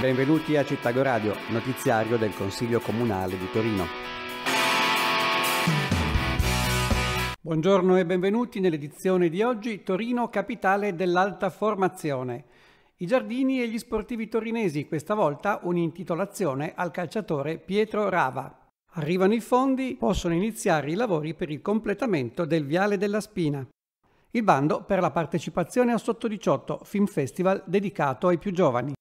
Benvenuti a Cittago Radio, notiziario del Consiglio Comunale di Torino. Buongiorno e benvenuti nell'edizione di oggi Torino capitale dell'alta formazione. I giardini e gli sportivi torinesi, questa volta un'intitolazione al calciatore Pietro Rava. Arrivano i fondi, possono iniziare i lavori per il completamento del Viale della Spina. Il bando per la partecipazione a Sotto 18 Film Festival dedicato ai più giovani.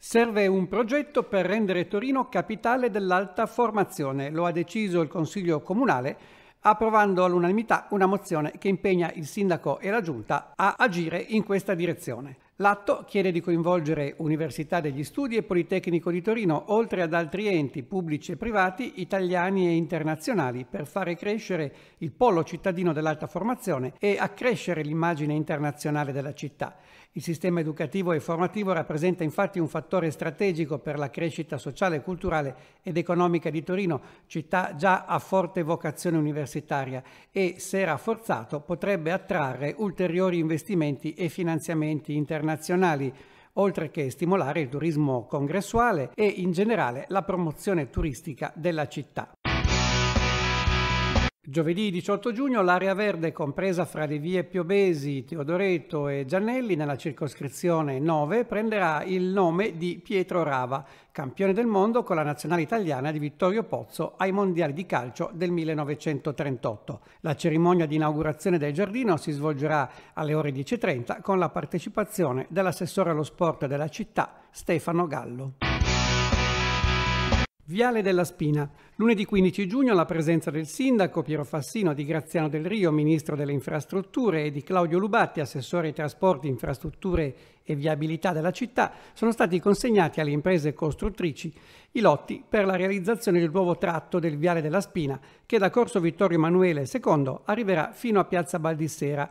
Serve un progetto per rendere Torino capitale dell'alta formazione, lo ha deciso il Consiglio Comunale approvando all'unanimità una mozione che impegna il sindaco e la giunta a agire in questa direzione. L'atto chiede di coinvolgere Università degli Studi e Politecnico di Torino, oltre ad altri enti pubblici e privati, italiani e internazionali, per fare crescere il polo cittadino dell'alta formazione e accrescere l'immagine internazionale della città. Il sistema educativo e formativo rappresenta infatti un fattore strategico per la crescita sociale, culturale ed economica di Torino, città già a forte vocazione universitaria e, se rafforzato, potrebbe attrarre ulteriori investimenti e finanziamenti internazionali internazionali, oltre che stimolare il turismo congressuale e in generale la promozione turistica della città. Giovedì 18 giugno l'area verde compresa fra le vie Piobesi, Teodoreto e Giannelli nella circoscrizione 9 prenderà il nome di Pietro Rava, campione del mondo con la nazionale italiana di Vittorio Pozzo ai mondiali di calcio del 1938. La cerimonia di inaugurazione del giardino si svolgerà alle ore 10.30 con la partecipazione dell'assessore allo sport della città Stefano Gallo. Viale della Spina. Lunedì 15 giugno la presenza del sindaco Piero Fassino, di Graziano del Rio, ministro delle infrastrutture, e di Claudio Lubatti, assessore ai trasporti, infrastrutture e viabilità della città, sono stati consegnati alle imprese costruttrici i lotti per la realizzazione del nuovo tratto del Viale della Spina, che da Corso Vittorio Emanuele II arriverà fino a Piazza Baldissera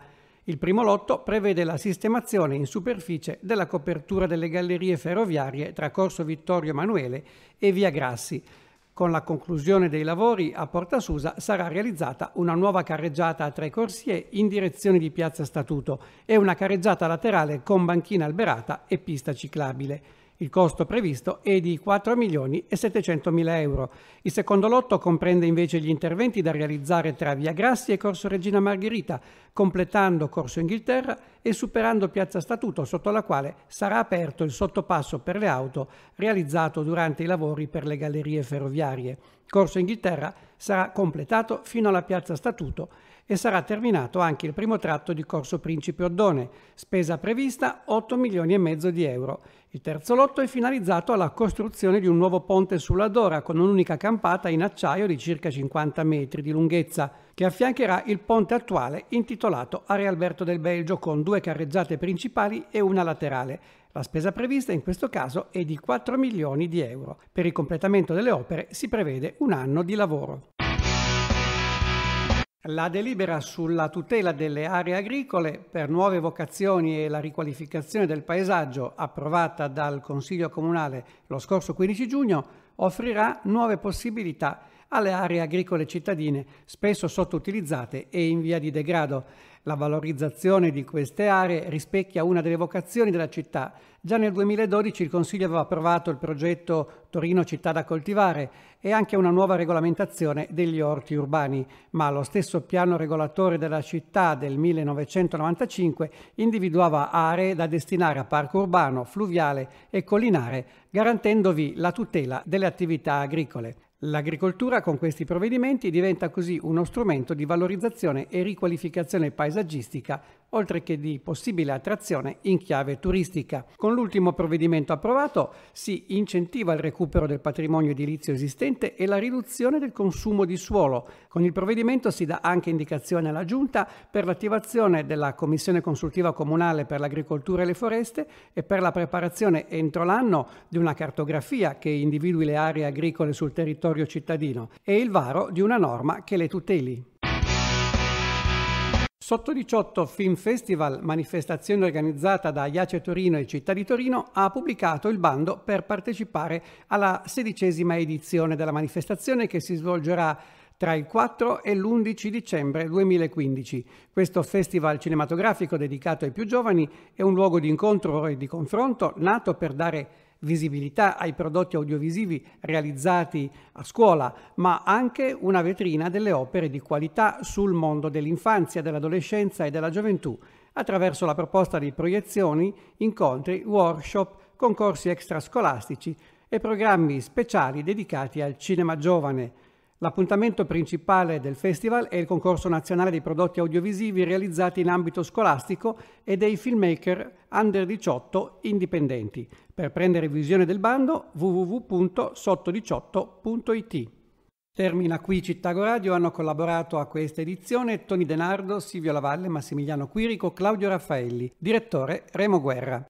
il primo lotto prevede la sistemazione in superficie della copertura delle gallerie ferroviarie tra Corso Vittorio Emanuele e Via Grassi. Con la conclusione dei lavori a Porta Susa sarà realizzata una nuova carreggiata a tre corsie in direzione di Piazza Statuto e una carreggiata laterale con banchina alberata e pista ciclabile. Il costo previsto è di 4 milioni e 700 mila euro. Il secondo lotto comprende invece gli interventi da realizzare tra Via Grassi e Corso Regina Margherita, completando Corso Inghilterra e superando Piazza Statuto, sotto la quale sarà aperto il sottopasso per le auto realizzato durante i lavori per le gallerie ferroviarie. Corso Inghilterra sarà completato fino alla Piazza Statuto e sarà terminato anche il primo tratto di Corso Principe Oddone, spesa prevista 8 milioni e mezzo di euro. Il terzo lotto è finalizzato alla costruzione di un nuovo ponte sulla Dora con un'unica campata in acciaio di circa 50 metri di lunghezza che affiancherà il ponte attuale intitolato a Re Alberto del Belgio con due carreggiate principali e una laterale. La spesa prevista in questo caso è di 4 milioni di euro. Per il completamento delle opere si prevede un anno di lavoro. La delibera sulla tutela delle aree agricole per nuove vocazioni e la riqualificazione del paesaggio approvata dal Consiglio Comunale lo scorso 15 giugno offrirà nuove possibilità alle aree agricole cittadine spesso sottoutilizzate e in via di degrado. La valorizzazione di queste aree rispecchia una delle vocazioni della città. Già nel 2012 il Consiglio aveva approvato il progetto Torino città da coltivare e anche una nuova regolamentazione degli orti urbani, ma lo stesso piano regolatore della città del 1995 individuava aree da destinare a parco urbano, fluviale e collinare, garantendovi la tutela delle attività agricole. L'agricoltura con questi provvedimenti diventa così uno strumento di valorizzazione e riqualificazione paesaggistica oltre che di possibile attrazione in chiave turistica. Con l'ultimo provvedimento approvato si incentiva il recupero del patrimonio edilizio esistente e la riduzione del consumo di suolo. Con il provvedimento si dà anche indicazione alla Giunta per l'attivazione della Commissione Consultiva Comunale per l'Agricoltura e le Foreste e per la preparazione entro l'anno di una cartografia che individui le aree agricole sul territorio cittadino e il varo di una norma che le tuteli. Sotto 18 Film Festival, manifestazione organizzata da Iace Torino e Città di Torino, ha pubblicato il bando per partecipare alla sedicesima edizione della manifestazione che si svolgerà tra il 4 e l'11 dicembre 2015. Questo festival cinematografico dedicato ai più giovani è un luogo di incontro e di confronto nato per dare visibilità ai prodotti audiovisivi realizzati a scuola, ma anche una vetrina delle opere di qualità sul mondo dell'infanzia, dell'adolescenza e della gioventù, attraverso la proposta di proiezioni, incontri, workshop, concorsi extrascolastici e programmi speciali dedicati al cinema giovane L'appuntamento principale del festival è il concorso nazionale dei prodotti audiovisivi realizzati in ambito scolastico e dei filmmaker under 18 indipendenti. Per prendere visione del bando www.sotto18.it. Termina qui Cittago Radio, hanno collaborato a questa edizione Toni Denardo, Silvio Lavalle, Massimiliano Quirico, Claudio Raffaelli, direttore Remo Guerra.